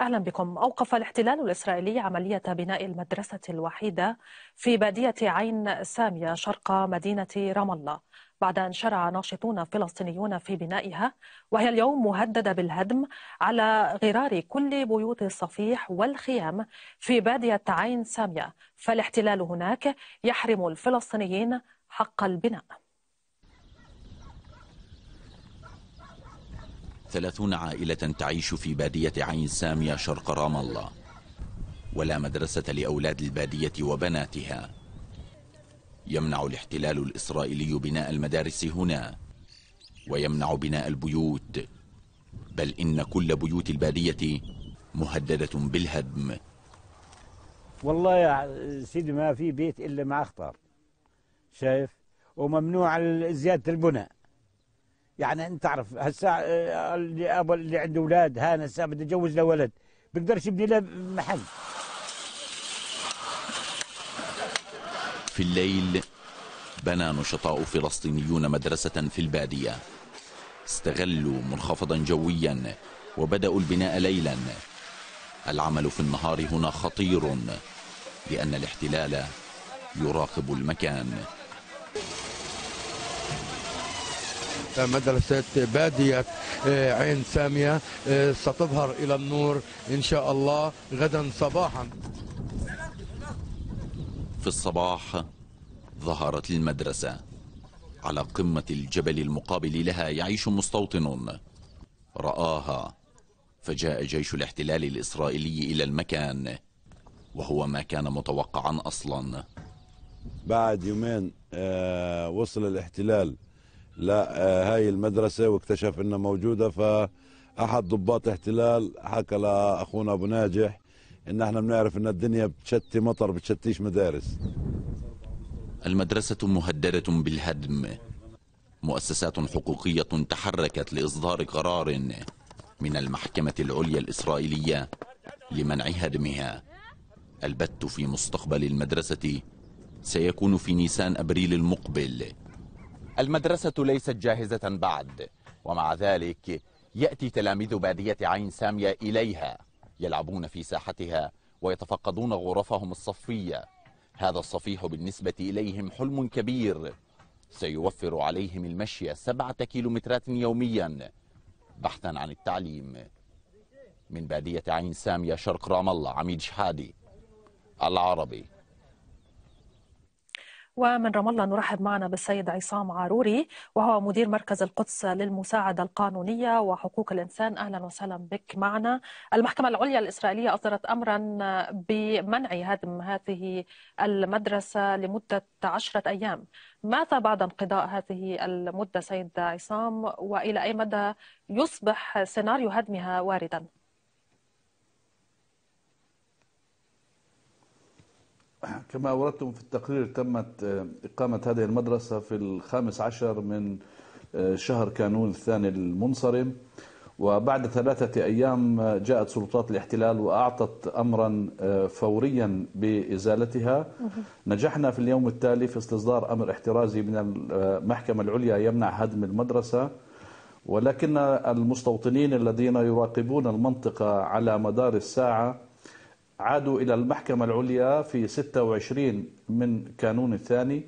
أهلا بكم أوقف الاحتلال الإسرائيلي عملية بناء المدرسة الوحيدة في بادية عين سامية شرق مدينة رام الله بعد أن شرع ناشطون فلسطينيون في بنائها وهي اليوم مهددة بالهدم على غرار كل بيوت الصفيح والخيام في بادية عين سامية فالاحتلال هناك يحرم الفلسطينيين حق البناء ثلاثون عائلة تعيش في بادية عين سامية شرق رام الله ولا مدرسة لأولاد البادية وبناتها يمنع الاحتلال الإسرائيلي بناء المدارس هنا ويمنع بناء البيوت بل إن كل بيوت البادية مهددة بالهدم والله يا سيدي ما في بيت إلا مع أخطار شايف وممنوع زيادة البناء يعني انت تعرف هسا آه، اللي اب اللي عنده اولاد هان هسا بده يتجوز له ولد بقدرش يبني له محل في الليل بنى نشطاء فلسطينيون مدرسة في البادية استغلوا منخفضا جويا وبدأوا البناء ليلا العمل في النهار هنا خطير لأن الاحتلال يراقب المكان مدرسة بادية آه، عين سامية آه، ستظهر إلى النور إن شاء الله غدا صباحا في الصباح ظهرت المدرسة على قمة الجبل المقابل لها يعيش مستوطن رآها فجاء جيش الاحتلال الإسرائيلي إلى المكان وهو ما كان متوقعا أصلا بعد يومين آه، وصل الاحتلال لا آه، هاي المدرسة واكتشف أنها موجودة فأحد ضباط احتلال حكى لأخونا أبو ناجح أن احنا بنعرف أن الدنيا بتشتي مطر بتشتيش مدارس المدرسة مهددة بالهدم مؤسسات حقوقية تحركت لإصدار قرار من المحكمة العليا الإسرائيلية لمنع هدمها البت في مستقبل المدرسة سيكون في نيسان أبريل المقبل المدرسة ليست جاهزة بعد ومع ذلك يأتي تلاميذ بادية عين سامية إليها يلعبون في ساحتها ويتفقدون غرفهم الصفية هذا الصفيح بالنسبة إليهم حلم كبير سيوفر عليهم المشي سبعة كيلومترات يوميا بحثا عن التعليم من بادية عين سامية شرق رام الله عميد شحادي العربي ومن رام الله نرحب معنا بالسيد عصام عاروري وهو مدير مركز القدس للمساعدة القانونية وحقوق الإنسان أهلا وسهلا بك معنا المحكمة العليا الإسرائيلية أصدرت أمرا بمنع هدم هذه المدرسة لمدة عشرة أيام ماذا بعد انقضاء هذه المدة سيد عصام وإلى أي مدى يصبح سيناريو هدمها واردا؟ كما أوردتم في التقرير تمت آه، إقامة هذه المدرسة في الخامس عشر من آه، شهر كانون الثاني المنصرم وبعد ثلاثة أيام آه، جاءت سلطات الاحتلال وأعطت أمرا فوريا بإزالتها نجحنا في اليوم التالي في استصدار أمر احترازي من المحكمة العليا يمنع هدم المدرسة ولكن المستوطنين الذين يراقبون المنطقة على مدار الساعة عادوا إلى المحكمة العليا في 26 من كانون الثاني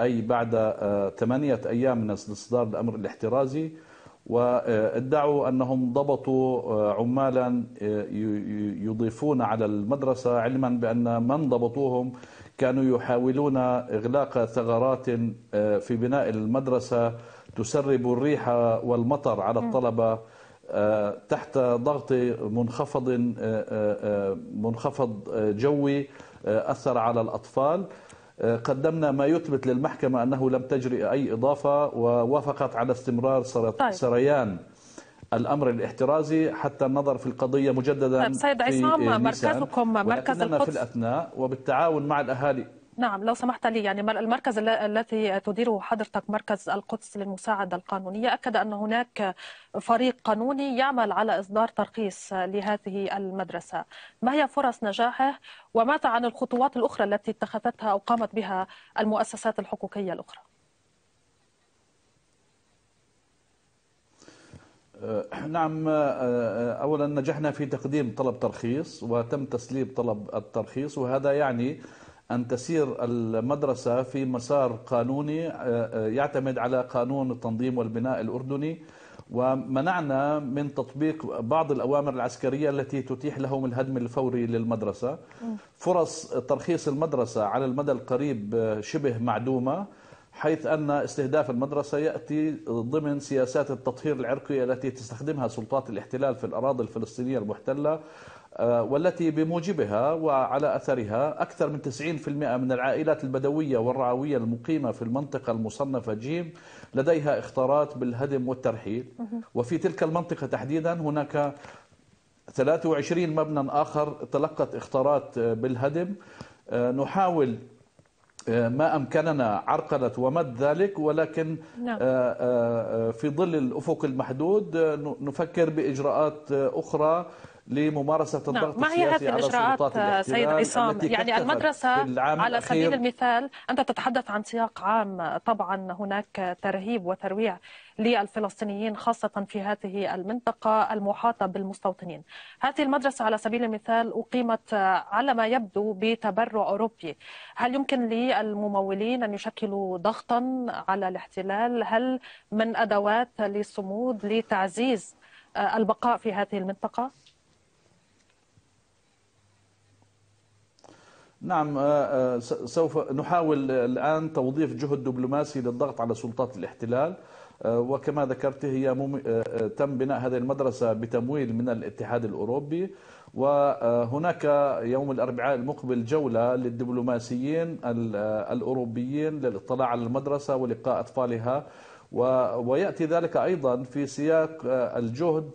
أي بعد آه، ثمانية أيام من إصدار الأمر الاحترازي وادعوا أنهم ضبطوا آه، عمالا آه، يضيفون على المدرسة علما بأن من ضبطوهم كانوا يحاولون إغلاق ثغرات في بناء المدرسة تسرب الريح والمطر على الطلبة آه، تحت ضغط منخفض آه، آه، منخفض جوي أثر على الأطفال قدمنا ما يثبت للمحكمة أنه لم تجري أي إضافة ووافقت على استمرار طيب. سريان الامر الاحترازي حتى النظر في القضيه مجددا طيب سيد عصام مركزكم مركز القدس في الاثناء وبالتعاون مع الاهالي نعم لو سمحت لي يعني المركز الذي تديره حضرتك مركز القدس للمساعدة القانونية أكد أن هناك فريق قانوني يعمل على إصدار ترخيص لهذه المدرسة ما هي فرص نجاحه وماذا عن الخطوات الأخرى التي اتخذتها أو قامت بها المؤسسات الحقوقية الأخرى أه، نعم أه، أه، أولا نجحنا في تقديم طلب ترخيص وتم تسليم طلب الترخيص وهذا يعني أن تسير المدرسة في مسار قانوني آه، آه، يعتمد على قانون التنظيم والبناء الأردني ومنعنا من تطبيق بعض الأوامر العسكرية التي تتيح لهم الهدم الفوري للمدرسة فرص ترخيص المدرسة على المدى القريب آه، شبه معدومة حيث أن استهداف المدرسة يأتي ضمن سياسات التطهير العرقي التي تستخدمها سلطات الاحتلال في الأراضي الفلسطينية المحتلة آه، والتي بموجبها وعلى أثرها أكثر من 90% من العائلات البدوية والرعوية المقيمة في المنطقة المصنفة جيم لديها اختارات بالهدم والترحيل وفي تلك المنطقة تحديدا هناك 23 مبنى آخر تلقت اختارات آه، بالهدم آه، نحاول ما أمكننا عرقلة ومد ذلك ولكن نعم. في ظل الأفق المحدود نفكر بإجراءات أخرى لممارسه نعم، الضغط نعم. السياسي ما هي هذه الاجراءات آه، سيد عصام يعني المدرسه على سبيل المثال انت تتحدث عن سياق عام طبعا هناك ترهيب وترويع للفلسطينيين خاصة في هذه المنطقة المحاطة بالمستوطنين هذه المدرسة على سبيل المثال أقيمت على ما يبدو بتبرع أوروبي هل يمكن للممولين أن يشكلوا ضغطا على الاحتلال هل من أدوات للصمود لتعزيز آه، البقاء في هذه المنطقة؟ نعم آه، آه، سوف نحاول الآن توظيف جهد دبلوماسي للضغط على سلطات الاحتلال آه، وكما ذكرت هي تم بناء هذه المدرسة بتمويل من الاتحاد الأوروبي وهناك يوم الأربعاء المقبل جولة للدبلوماسيين الأوروبيين للاطلاع على المدرسة ولقاء أطفالها ويأتي ذلك أيضا في سياق الجهد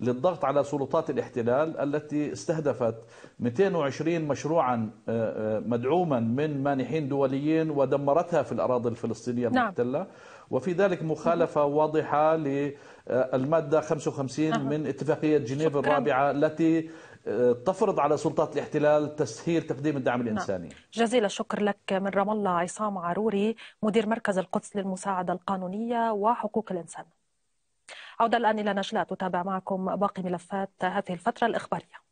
للضغط على سلطات الاحتلال التي استهدفت 220 مشروعا آه، آه، مدعوما من مانحين دوليين ودمرتها في الأراضي الفلسطينية نعم. المحتلة نعم. وفي ذلك مخالفة واضحة للمادة آه، 55 من اتفاقية جنيف الرابعة التي تفرض على سلطات الاحتلال تسهيل تقديم الدعم نعم. الإنساني جزيل الشكر لك من رام الله عصام عروري مدير مركز القدس للمساعدة القانونية وحقوق الإنسان عودة الآن إلى نجلاء تتابع معكم باقي ملفات هذه الفترة الإخبارية